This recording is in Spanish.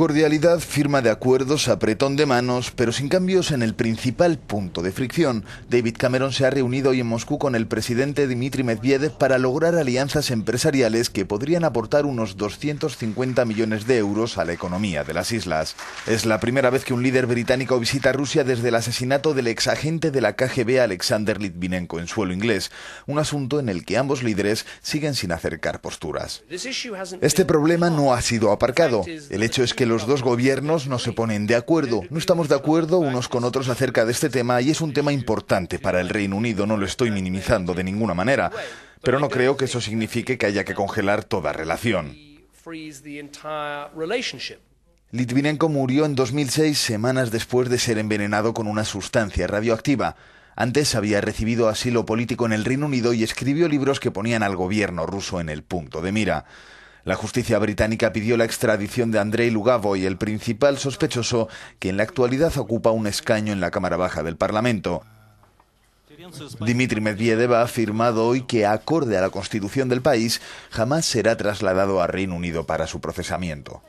cordialidad firma de acuerdos apretón de manos, pero sin cambios en el principal punto de fricción. David Cameron se ha reunido hoy en Moscú con el presidente Dmitry Medvedev para lograr alianzas empresariales que podrían aportar unos 250 millones de euros a la economía de las islas. Es la primera vez que un líder británico visita Rusia desde el asesinato del exagente de la KGB Alexander Litvinenko en suelo inglés, un asunto en el que ambos líderes siguen sin acercar posturas. Este problema no ha sido aparcado. El hecho es que los dos gobiernos no se ponen de acuerdo. No estamos de acuerdo unos con otros acerca de este tema y es un tema importante para el Reino Unido, no lo estoy minimizando de ninguna manera, pero no creo que eso signifique que haya que congelar toda relación. Litvinenko murió en 2006 semanas después de ser envenenado con una sustancia radioactiva. Antes había recibido asilo político en el Reino Unido y escribió libros que ponían al gobierno ruso en el punto de mira. La justicia británica pidió la extradición de Andrei Lugavoy, el principal sospechoso que en la actualidad ocupa un escaño en la Cámara Baja del Parlamento. Dimitri Medvedev ha afirmado hoy que, acorde a la constitución del país, jamás será trasladado a Reino Unido para su procesamiento.